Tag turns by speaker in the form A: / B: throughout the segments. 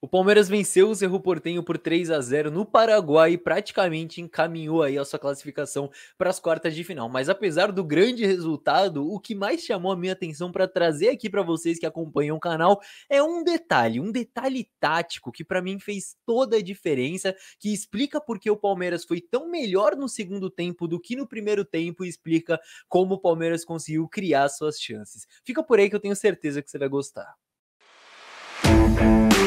A: O Palmeiras venceu o Cerro Portenho por 3 a 0 no Paraguai e praticamente encaminhou aí a sua classificação para as quartas de final. Mas apesar do grande resultado, o que mais chamou a minha atenção para trazer aqui para vocês que acompanham o canal é um detalhe, um detalhe tático que para mim fez toda a diferença, que explica por que o Palmeiras foi tão melhor no segundo tempo do que no primeiro tempo e explica como o Palmeiras conseguiu criar suas chances. Fica por aí que eu tenho certeza que você vai gostar. Música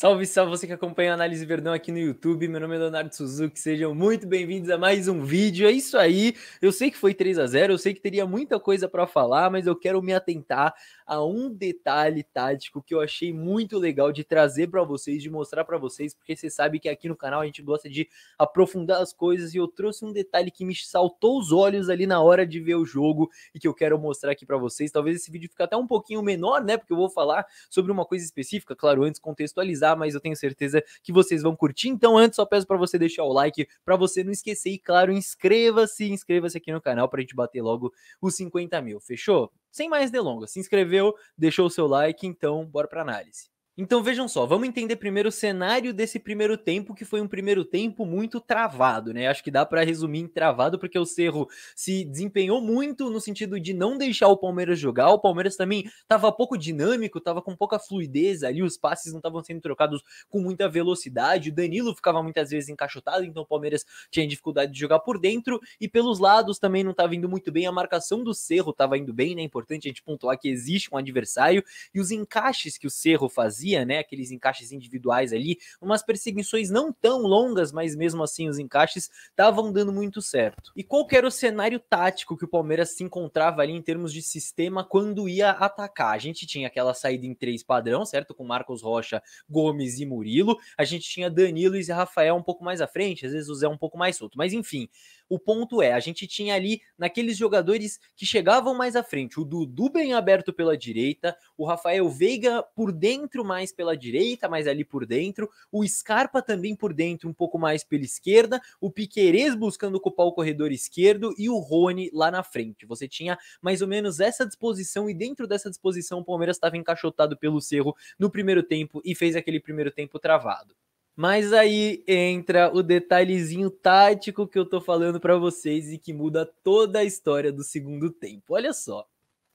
A: Salve, salve você que acompanha a Análise Verdão aqui no YouTube. Meu nome é Leonardo Suzuki. Sejam muito bem-vindos a mais um vídeo. É isso aí. Eu sei que foi 3 a 0, eu sei que teria muita coisa para falar, mas eu quero me atentar a um detalhe tático que eu achei muito legal de trazer para vocês, de mostrar para vocês, porque você sabe que aqui no canal a gente gosta de aprofundar as coisas e eu trouxe um detalhe que me saltou os olhos ali na hora de ver o jogo e que eu quero mostrar aqui para vocês. Talvez esse vídeo fique até um pouquinho menor, né? Porque eu vou falar sobre uma coisa específica, claro, antes contextualizar, mas eu tenho certeza que vocês vão curtir. Então, antes só peço para você deixar o like, para você não esquecer e claro, inscreva-se, inscreva-se aqui no canal para a gente bater logo os 50 mil. Fechou? sem mais delongas, se inscreveu, deixou o seu like, então bora para análise. Então vejam só, vamos entender primeiro o cenário desse primeiro tempo, que foi um primeiro tempo muito travado, né? Acho que dá para resumir em travado, porque o Cerro se desempenhou muito no sentido de não deixar o Palmeiras jogar. O Palmeiras também estava pouco dinâmico, estava com pouca fluidez ali, os passes não estavam sendo trocados com muita velocidade. O Danilo ficava muitas vezes encaixotado, então o Palmeiras tinha dificuldade de jogar por dentro e pelos lados também não estava indo muito bem. A marcação do Cerro estava indo bem, né? É importante a gente pontuar que existe um adversário e os encaixes que o Cerro fazia né, aqueles encaixes individuais ali, umas perseguições não tão longas, mas mesmo assim os encaixes estavam dando muito certo. E qual era o cenário tático que o Palmeiras se encontrava ali em termos de sistema quando ia atacar? A gente tinha aquela saída em três padrão, certo? Com Marcos Rocha, Gomes e Murilo. A gente tinha Danilo e Zé Rafael um pouco mais à frente, às vezes o Zé um pouco mais solto. Mas enfim, o ponto é, a gente tinha ali naqueles jogadores que chegavam mais à frente, o Dudu bem aberto pela direita, o Rafael Veiga por dentro mais pela direita, mais ali por dentro, o Scarpa também por dentro, um pouco mais pela esquerda, o Piquerez buscando ocupar o corredor esquerdo e o Rony lá na frente. Você tinha mais ou menos essa disposição e dentro dessa disposição o Palmeiras estava encaixotado pelo Cerro no primeiro tempo e fez aquele primeiro tempo travado. Mas aí entra o detalhezinho tático que eu tô falando para vocês e que muda toda a história do segundo tempo. Olha só.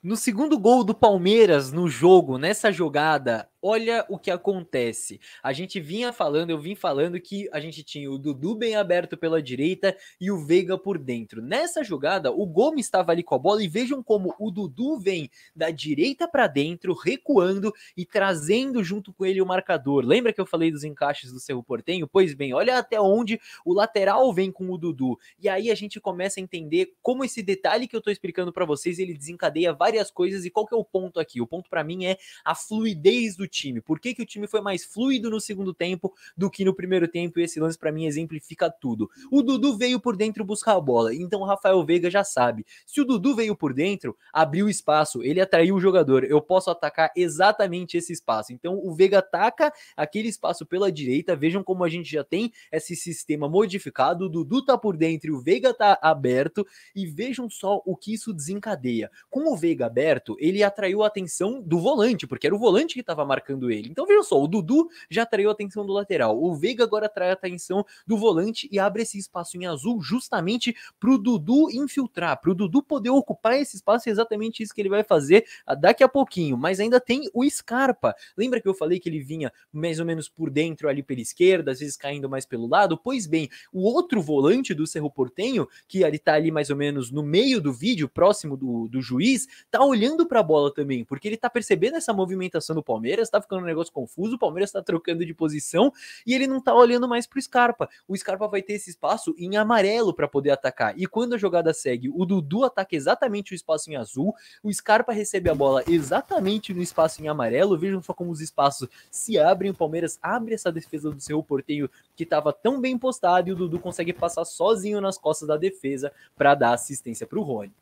A: No segundo gol do Palmeiras no jogo, nessa jogada, olha o que acontece. A gente vinha falando, eu vim falando que a gente tinha o Dudu bem aberto pela direita e o Veiga por dentro. Nessa jogada, o Gomes estava ali com a bola e vejam como o Dudu vem da direita para dentro, recuando e trazendo junto com ele o marcador. Lembra que eu falei dos encaixes do Cerro Portenho? Pois bem, olha até onde o lateral vem com o Dudu. E aí a gente começa a entender como esse detalhe que eu estou explicando para vocês, ele desencadeia várias várias coisas. E qual que é o ponto aqui? O ponto para mim é a fluidez do time. Por que, que o time foi mais fluido no segundo tempo do que no primeiro tempo? E esse lance para mim exemplifica tudo. O Dudu veio por dentro buscar a bola, então o Rafael Veiga já sabe. Se o Dudu veio por dentro, abriu espaço, ele atraiu o jogador. Eu posso atacar exatamente esse espaço. Então o Veiga ataca aquele espaço pela direita. Vejam como a gente já tem esse sistema modificado. O Dudu tá por dentro e o Veiga tá aberto. E vejam só o que isso desencadeia. Com o Veiga liga aberto, ele atraiu a atenção do volante, porque era o volante que estava marcando ele. Então veja só, o Dudu já atraiu a atenção do lateral, o Veiga agora atrai a atenção do volante e abre esse espaço em azul justamente pro Dudu infiltrar, pro Dudu poder ocupar esse espaço, é exatamente isso que ele vai fazer ah, daqui a pouquinho. Mas ainda tem o Scarpa. Lembra que eu falei que ele vinha mais ou menos por dentro ali pela esquerda, às vezes caindo mais pelo lado? Pois bem, o outro volante do Cerro Portenho, que ele está ali mais ou menos no meio do vídeo, próximo do, do juiz, tá olhando para a bola também, porque ele tá percebendo essa movimentação do Palmeiras, tá ficando um negócio confuso, o Palmeiras tá trocando de posição e ele não tá olhando mais pro Scarpa. O Scarpa vai ter esse espaço em amarelo para poder atacar. E quando a jogada segue, o Dudu ataca exatamente o espaço em azul, o Scarpa recebe a bola exatamente no espaço em amarelo. Vejam só como os espaços se abrem, o Palmeiras abre essa defesa do seu porteio que tava tão bem postado e o Dudu consegue passar sozinho nas costas da defesa para dar assistência pro Rony.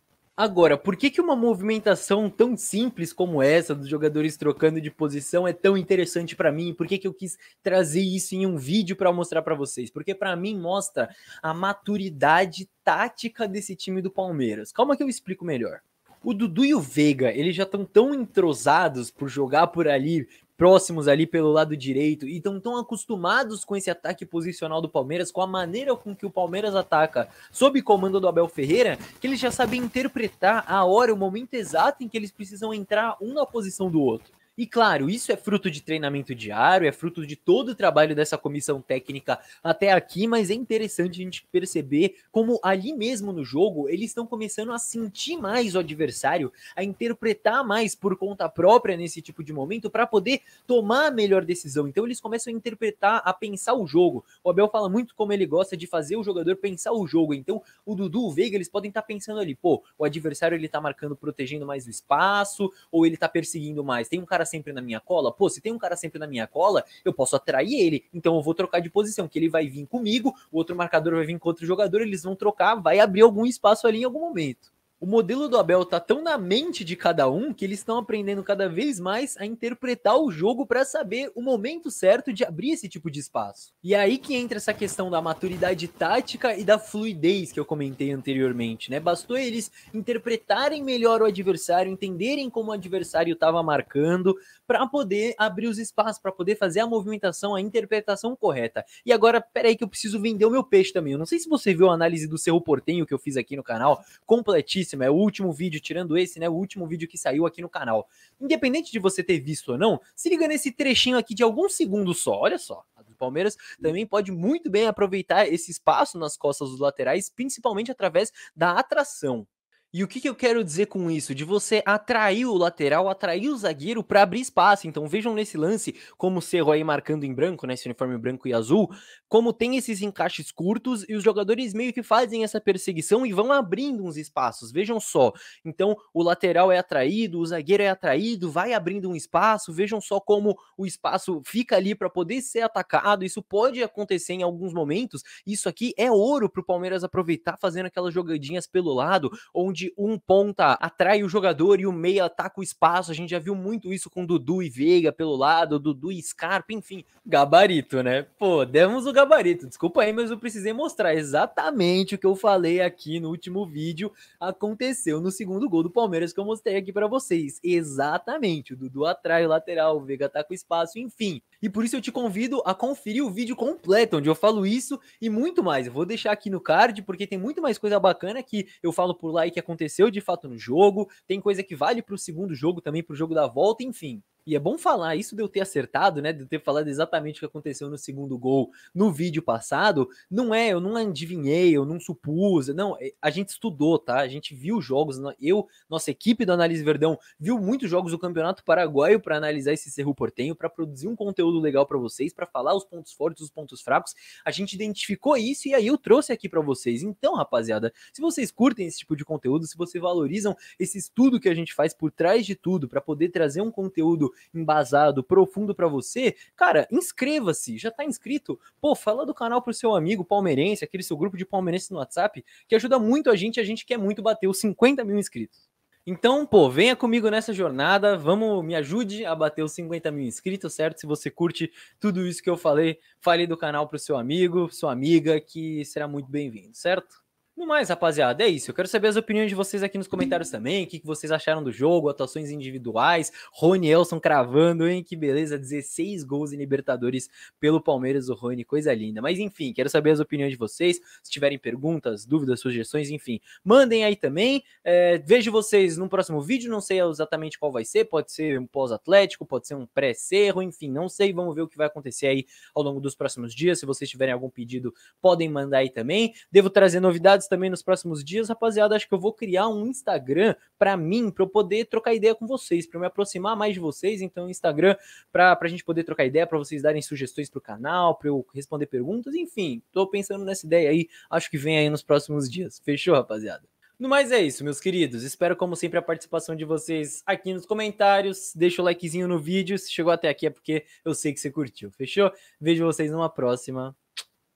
A: Agora, por que, que uma movimentação tão simples como essa, dos jogadores trocando de posição, é tão interessante para mim? Por que, que eu quis trazer isso em um vídeo para mostrar para vocês? Porque para mim mostra a maturidade tática desse time do Palmeiras. Calma que eu explico melhor. O Dudu e o Veiga, eles já estão tão entrosados por jogar por ali, próximos ali pelo lado direito e estão tão acostumados com esse ataque posicional do Palmeiras, com a maneira com que o Palmeiras ataca sob comando do Abel Ferreira, que eles já sabem interpretar a hora, o momento exato em que eles precisam entrar um na posição do outro. E claro, isso é fruto de treinamento diário, é fruto de todo o trabalho dessa comissão técnica até aqui, mas é interessante a gente perceber como ali mesmo no jogo eles estão começando a sentir mais o adversário, a interpretar mais por conta própria nesse tipo de momento para poder tomar a melhor decisão. Então eles começam a interpretar, a pensar o jogo. O Abel fala muito como ele gosta de fazer o jogador pensar o jogo. Então o Dudu, o Veiga, eles podem estar tá pensando ali, pô, o adversário ele tá marcando, protegendo mais o espaço, ou ele tá perseguindo mais. Tem um cara cara sempre na minha cola? Pô, se tem um cara sempre na minha cola, eu posso atrair ele. Então eu vou trocar de posição, que ele vai vir comigo, o outro marcador vai vir com outro jogador, eles vão trocar, vai abrir algum espaço ali em algum momento o modelo do Abel tá tão na mente de cada um que eles estão aprendendo cada vez mais a interpretar o jogo para saber o momento certo de abrir esse tipo de espaço. E é aí que entra essa questão da maturidade tática e da fluidez que eu comentei anteriormente, né? Bastou eles interpretarem melhor o adversário, entenderem como o adversário estava marcando para poder abrir os espaços, para poder fazer a movimentação, a interpretação correta. E agora, peraí que eu preciso vender o meu peixe também. Eu não sei se você viu a análise do seu Portenho que eu fiz aqui no canal, completíssimo importantíssimo, é o último vídeo, tirando esse, né? O último vídeo que saiu aqui no canal. Independente de você ter visto ou não, se liga nesse trechinho aqui de alguns segundos só, olha só. A do Palmeiras também pode muito bem aproveitar esse espaço nas costas dos laterais, principalmente através da atração. E o que, que, eu quero dizer com isso? De você atrair o lateral, atrair o zagueiro para abrir espaço. Então vejam nesse lance como o Cerro aí marcando em branco, nesse né, uniforme branco e azul, como tem esses encaixes curtos e os jogadores meio que fazem essa perseguição e vão abrindo uns espaços. Vejam só. Então o lateral é atraído, o zagueiro é atraído, vai abrindo um espaço. Vejam só como o espaço fica ali para poder ser atacado. Isso pode acontecer em alguns momentos. Isso aqui é ouro para o Palmeiras aproveitar fazendo aquelas jogadinhas pelo lado, onde onde um ponta atrai o jogador e o meia ataca tá o espaço. A gente já viu muito isso com Dudu e Veiga pelo lado, Dudu e Scarpa, enfim. Gabarito, né? Pô, demos o gabarito. Desculpa aí, mas eu precisei mostrar exatamente o que eu falei aqui no último vídeo. Aconteceu no segundo gol do Palmeiras que eu mostrei aqui para vocês. Exatamente. O Dudu atrai o lateral, o Veiga ataca tá o espaço, enfim. E por isso eu te convido a conferir o vídeo completo, onde eu falo isso e muito mais. Eu vou deixar aqui no card, porque tem muito mais coisa bacana que eu falo por lá e que acontece aconteceu de fato no jogo, tem coisa que vale para o segundo jogo também, para o jogo da volta, enfim. E é bom falar isso de eu ter acertado, né? De eu ter falado exatamente o que aconteceu no segundo gol no vídeo passado. Não é, eu não adivinhei, eu não supus. Não, é, a gente estudou, tá? A gente viu jogos. Eu, nossa equipe do Análise Verdão, viu muitos jogos do Campeonato Paraguaio para analisar esse Cerro Portenho, para produzir um conteúdo legal para vocês, para falar os pontos fortes, os pontos fracos. A gente identificou isso e aí eu trouxe aqui para vocês. Então, rapaziada, se vocês curtem esse tipo de conteúdo, se vocês valorizam esse estudo que a gente faz por trás de tudo, para poder trazer um conteúdo embasado, profundo para você, cara, inscreva-se, já tá inscrito? Pô, fala do canal pro seu amigo palmeirense, aquele seu grupo de palmeirense no WhatsApp, que ajuda muito a gente, a gente quer muito bater os 50 mil inscritos. Então, pô, venha comigo nessa jornada, vamos, me ajude a bater os 50 mil inscritos, certo? Se você curte tudo isso que eu falei, fale do canal pro seu amigo, sua amiga, que será muito bem-vindo, certo? No mais, rapaziada, é isso. Eu quero saber as opiniões de vocês aqui nos comentários também. O que, vocês acharam do jogo, atuações individuais. Rony Elson cravando, hein? Que beleza, 16 gols em Libertadores pelo Palmeiras, o Rony, coisa linda. Mas enfim, quero saber as opiniões de vocês. Se tiverem perguntas, dúvidas, sugestões, enfim, mandem aí também. É, vejo vocês no próximo vídeo. Não sei exatamente qual vai ser. Pode ser um pós-atlético, pode ser um pré-cerro, enfim, não sei. Vamos ver o que vai acontecer aí ao longo dos próximos dias. Se vocês tiverem algum pedido, podem mandar aí também. Devo trazer novidades novidades também nos próximos dias, rapaziada. Acho que eu vou criar um Instagram para mim, para eu poder trocar ideia com vocês, para me aproximar mais de vocês. Então, Instagram para a gente poder trocar ideia, para vocês darem sugestões para o canal, para eu responder perguntas, enfim. Tô pensando nessa ideia aí, acho que vem aí nos próximos dias. Fechou, rapaziada? No mais é isso, meus queridos. Espero, como sempre, a participação de vocês aqui nos comentários. Deixa o likezinho no vídeo. Se chegou até aqui é porque eu sei que você curtiu. Fechou? Vejo vocês numa próxima.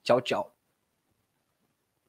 A: Tchau, tchau.